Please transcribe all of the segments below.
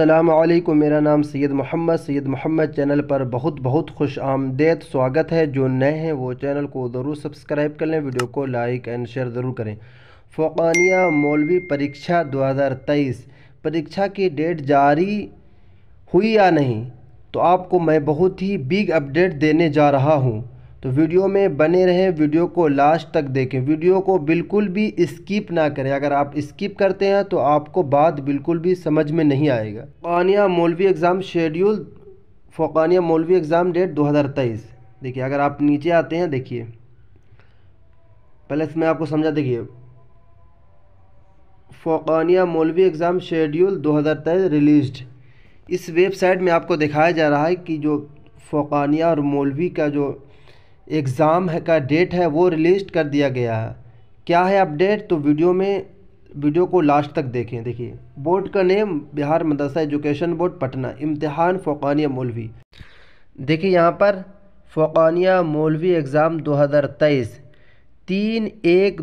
अल्लाम मेरा नाम सैयद मोहम्मद सैयद मोहम्मद चैनल पर बहुत बहुत खुश आमदेद स्वागत है जो नए हैं वो चैनल को ज़रूर सब्सक्राइब कर लें वीडियो को लाइक एंड शेयर ज़रूर करें फ़ोकानिया मौलवी परीक्षा 2023 परीक्षा की डेट जारी हुई या नहीं तो आपको मैं बहुत ही बिग अपडेट देने जा रहा हूँ तो वीडियो में बने रहें वीडियो को लास्ट तक देखें वीडियो को बिल्कुल भी स्किप ना करें अगर आप स्किप करते हैं तो आपको बात बिल्कुल भी समझ में नहीं आएगा फ़ानिया मौलवी exam schedule फ़ोकानिया Maulvi exam date 2023 देखिए अगर आप नीचे आते हैं देखिए पहले इसमें आपको समझा देखिए फ़ोकानिया मौलवी एग्ज़ाम शेड्यूल तेईस रिलीज़ इस वेबसाइट में आपको दिखाया जा रहा है कि जो फ़ोकानिया और मौलवी का जो एग्ज़ाम है का डेट है वो रिलीज़ कर दिया गया है क्या है अपडेट तो वीडियो में वीडियो को लास्ट तक देखें देखिए बोर्ड का name Bihar Madrasa education board Patna इम्तहान फ़ोकानिया मौलवी देखिए यहाँ पर फ़ोकानिया मौलवी एग्ज़ाम 2023 तीन एक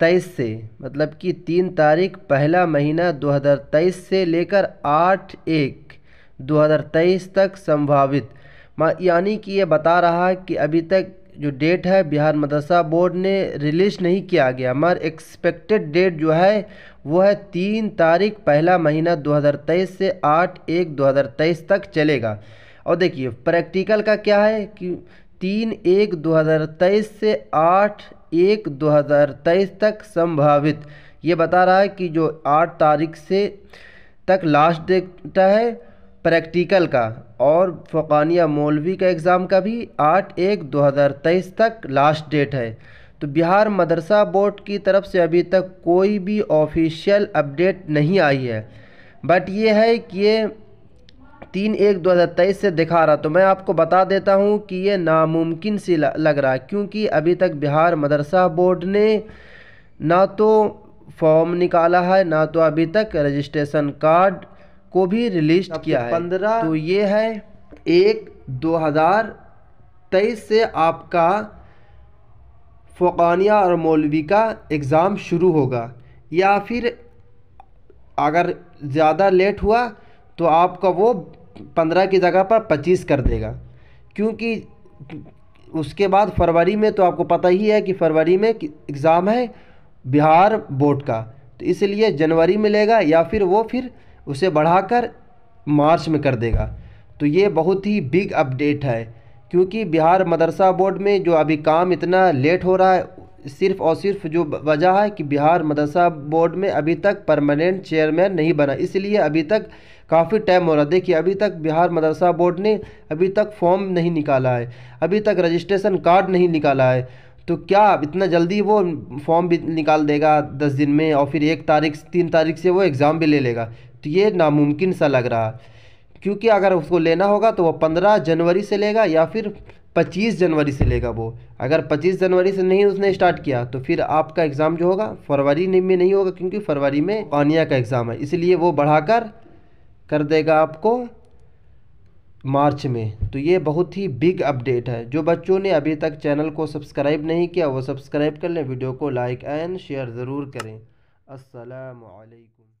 तेईस से मतलब कि तीन तारीख पहला महीना 2023 से लेकर आठ एक 2023 तक संभावित यानी कि ये बता रहा है कि अभी तक जो डेट है बिहार मदरसा बोर्ड ने रिलीज़ नहीं किया गया मगर एक्सपेक्टेड डेट जो है वो है तीन तारीख पहला महीना 2023 से आठ एक 2023 तक चलेगा और देखिए प्रैक्टिकल का क्या है कि तीन एक 2023 से आठ एक 2023 तक संभावित ये बता रहा है कि जो आठ तारीख से तक लास्ट डेट है प्रैक्टिकल का और फानिया मौलवी का एग्ज़ाम का भी आठ एक दो हज़ार तेईस तक लास्ट डेट है तो बिहार मदरसा बोर्ड की तरफ से अभी तक कोई भी ऑफिशियल अपडेट नहीं आई है बट ये है कि ये तीन एक दो हज़ार तेईस से दिखा रहा तो मैं आपको बता देता हूँ कि ये नामुमकिन सी लग रहा है क्योंकि अभी तक बिहार मदरसा बोर्ड ने ना तो फॉर्म निकाला है ना तो अभी तक रजिस्ट्रेशन कार्ड को भी रिलीज किया है पंद्रह तो ये है एक दो हज़ार तेईस से आपका फ़ोकानिया और मौलवी का एग्ज़ाम शुरू होगा या फिर अगर ज़्यादा लेट हुआ तो आपका वो पंद्रह की जगह पर पच्चीस कर देगा क्योंकि उसके बाद फरवरी में तो आपको पता ही है कि फरवरी में एग्ज़ाम है बिहार बोर्ड का तो इसलिए जनवरी में लेगा या फिर वो फिर उसे बढ़ाकर मार्च में कर देगा तो ये बहुत ही बिग अपडेट है क्योंकि बिहार मदरसा बोर्ड में जो अभी काम इतना लेट हो रहा है सिर्फ और सिर्फ जो वजह है कि बिहार मदरसा बोर्ड में अभी तक परमानेंट चेयरमैन नहीं बना इसलिए अभी तक काफ़ी टाइम हो रहा देखिए अभी तक बिहार मदरसा बोर्ड ने अभी तक फॉर्म नहीं निकाला है अभी तक रजिस्ट्रेशन कार्ड नहीं निकाला है तो क्या इतना जल्दी वो फॉर्म भी निकाल देगा दस दिन में और फिर एक तारीख तीन तारीख से वो एग्ज़ाम भी ले लेगा तो ये नामुमकिन सा लग रहा है क्योंकि अगर उसको लेना होगा तो वह पंद्रह जनवरी से लेगा या फिर पच्चीस जनवरी से लेगा वो अगर पच्चीस जनवरी से नहीं उसने स्टार्ट किया तो फिर आपका एग्ज़ाम जो होगा फरवरी में नहीं होगा क्योंकि फरवरी में पानिया का एग्ज़ाम है इसलिए वो बढ़ाकर कर देगा आपको मार्च में तो ये बहुत ही बिग अपडेट है जो बच्चों ने अभी तक चैनल को सब्सक्राइब नहीं किया वो सब्सक्राइब कर लें वीडियो को लाइक एंड शेयर ज़रूर करें असलकम